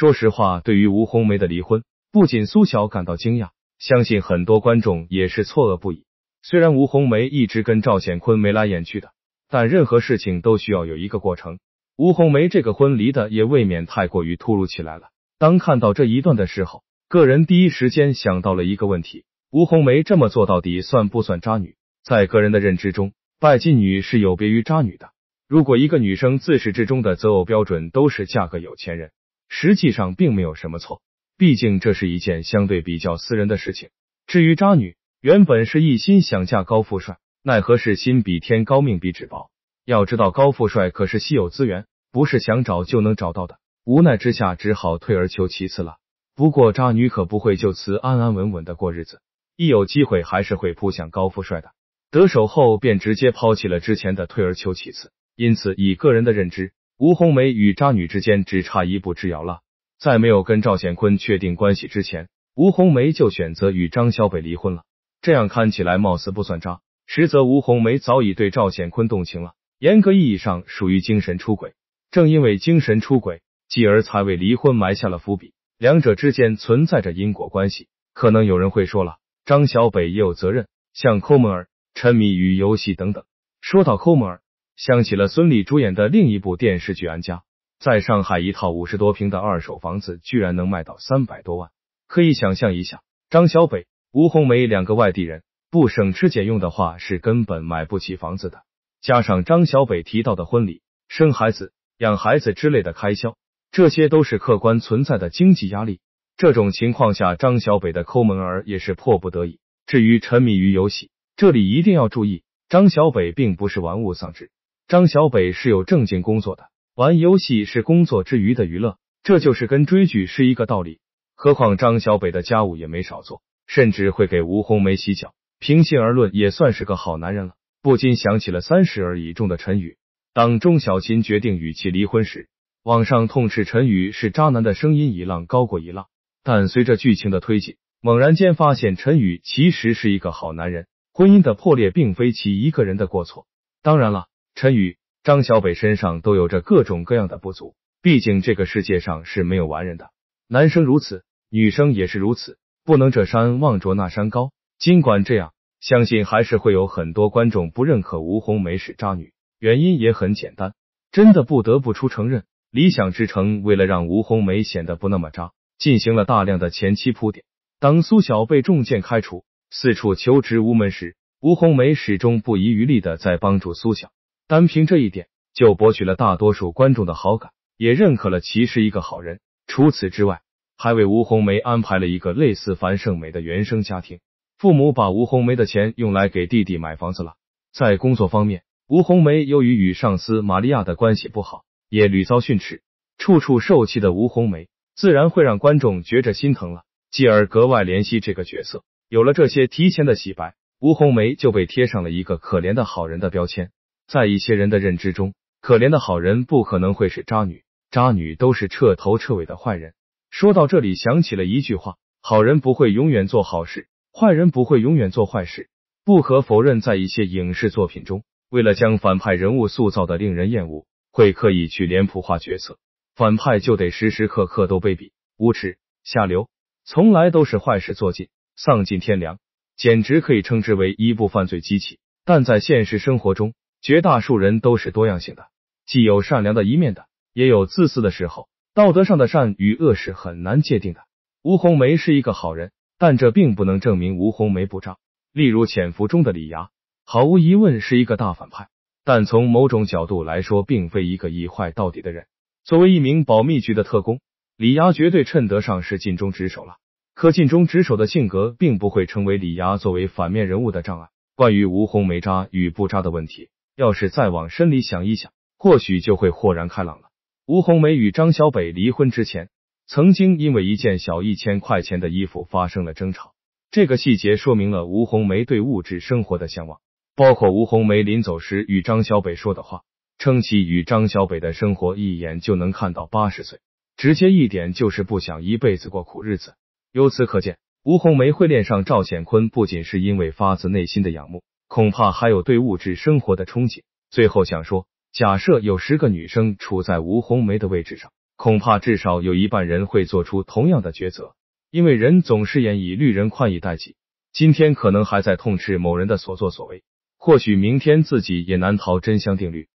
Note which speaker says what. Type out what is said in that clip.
Speaker 1: 说实话，对于吴红梅的离婚，不仅苏晓感到惊讶，相信很多观众也是错愕不已。虽然吴红梅一直跟赵显坤眉来眼去的，但任何事情都需要有一个过程。吴红梅这个婚离的也未免太过于突如其来了。当看到这一段的时候，个人第一时间想到了一个问题：吴红梅这么做到底算不算渣女？在个人的认知中，拜金女是有别于渣女的。如果一个女生自始至终的择偶标准都是嫁个有钱人。实际上并没有什么错，毕竟这是一件相对比较私人的事情。至于渣女，原本是一心想嫁高富帅，奈何是心比天高命比纸薄。要知道高富帅可是稀有资源，不是想找就能找到的。无奈之下，只好退而求其次了。不过渣女可不会就此安安稳稳的过日子，一有机会还是会扑向高富帅的。得手后便直接抛弃了之前的退而求其次。因此，以个人的认知。吴红梅与渣女之间只差一步之遥了。在没有跟赵显坤确定关系之前，吴红梅就选择与张小北离婚了。这样看起来貌似不算渣，实则吴红梅早已对赵显坤动情了，严格意义上属于精神出轨。正因为精神出轨，继而才为离婚埋下了伏笔，两者之间存在着因果关系。可能有人会说了，张小北也有责任，像抠门儿、沉迷于游戏等等。说到抠门儿。想起了孙俪主演的另一部电视剧《安家》，在上海一套五十多平的二手房子居然能卖到三百多万，可以想象一下，张小北、吴红梅两个外地人不省吃俭用的话是根本买不起房子的。加上张小北提到的婚礼、生孩子、养孩子之类的开销，这些都是客观存在的经济压力。这种情况下，张小北的抠门儿也是迫不得已。至于沉迷于游戏，这里一定要注意，张小北并不是玩物丧志。张小北是有正经工作的，玩游戏是工作之余的娱乐，这就是跟追剧是一个道理。何况张小北的家务也没少做，甚至会给吴红梅洗脚。平心而论，也算是个好男人了。不禁想起了三十而已中的陈宇。当钟小琴决定与其离婚时，网上痛斥陈宇是渣男的声音一浪高过一浪。但随着剧情的推进，猛然间发现陈宇其实是一个好男人。婚姻的破裂并非其一个人的过错。当然了。陈宇、张小北身上都有着各种各样的不足，毕竟这个世界上是没有完人的，男生如此，女生也是如此，不能这山望着那山高。尽管这样，相信还是会有很多观众不认可吴红梅是渣女，原因也很简单，真的不得不出承认，《理想之城》为了让吴红梅显得不那么渣，进行了大量的前期铺垫。当苏小被重剑开除，四处求职无门时，吴红梅始终不遗余力的在帮助苏小。单凭这一点就博取了大多数观众的好感，也认可了其是一个好人。除此之外，还为吴红梅安排了一个类似樊胜美的原生家庭，父母把吴红梅的钱用来给弟弟买房子了。在工作方面，吴红梅由于与上司玛利亚的关系不好，也屡遭训斥，处处受气的吴红梅自然会让观众觉着心疼了，继而格外怜惜这个角色。有了这些提前的洗白，吴红梅就被贴上了一个可怜的好人的标签。在一些人的认知中，可怜的好人不可能会是渣女，渣女都是彻头彻尾的坏人。说到这里，想起了一句话：好人不会永远做好事，坏人不会永远做坏事。不可否认，在一些影视作品中，为了将反派人物塑造的令人厌恶，会刻意去脸谱化角色，反派就得时时刻刻都卑鄙、无耻、下流，从来都是坏事做尽、丧尽天良，简直可以称之为一部犯罪机器。但在现实生活中，绝大多数人都是多样性的，既有善良的一面的，也有自私的时候。道德上的善与恶是很难界定的。吴红梅是一个好人，但这并不能证明吴红梅不渣。例如，潜伏中的李涯，毫无疑问是一个大反派，但从某种角度来说，并非一个以坏到底的人。作为一名保密局的特工，李涯绝对称得上是尽忠职守了。可尽忠职守的性格，并不会成为李涯作为反面人物的障碍。关于吴红梅渣与不渣的问题。要是再往深里想一想，或许就会豁然开朗了。吴红梅与张小北离婚之前，曾经因为一件小一千块钱的衣服发生了争吵。这个细节说明了吴红梅对物质生活的向往。包括吴红梅临走时与张小北说的话，称其与张小北的生活一眼就能看到八十岁。直接一点就是不想一辈子过苦日子。由此可见，吴红梅会恋上赵显坤，不仅是因为发自内心的仰慕。恐怕还有对物质生活的憧憬。最后想说，假设有十个女生处在吴红梅的位置上，恐怕至少有一半人会做出同样的抉择，因为人总是严以律人，宽以待己。今天可能还在痛斥某人的所作所为，或许明天自己也难逃真香定律。